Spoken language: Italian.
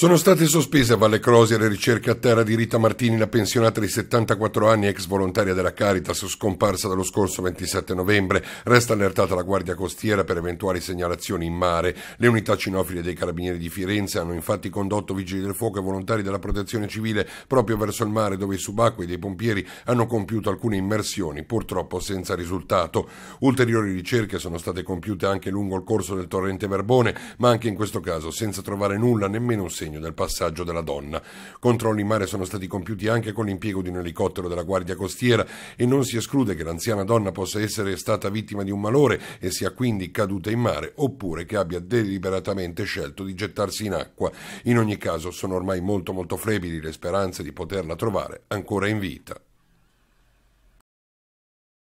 Sono state sospese a Valle Crosi le ricerche a terra di Rita Martini, la pensionata di 74 anni, ex volontaria della Caritas, scomparsa dallo scorso 27 novembre. Resta allertata la Guardia Costiera per eventuali segnalazioni in mare. Le unità cinofile dei Carabinieri di Firenze hanno infatti condotto vigili del fuoco e volontari della Protezione Civile proprio verso il mare, dove i subacquei dei pompieri hanno compiuto alcune immersioni, purtroppo senza risultato. Ulteriori ricerche sono state compiute anche lungo il corso del torrente Verbone, ma anche in questo caso senza trovare nulla, nemmeno un segno segno del passaggio della donna. Controlli in mare sono stati compiuti anche con l'impiego di un elicottero della Guardia Costiera e non si esclude che l'anziana donna possa essere stata vittima di un malore e sia quindi caduta in mare oppure che abbia deliberatamente scelto di gettarsi in acqua. In ogni caso sono ormai molto molto flebili le speranze di poterla trovare ancora in vita.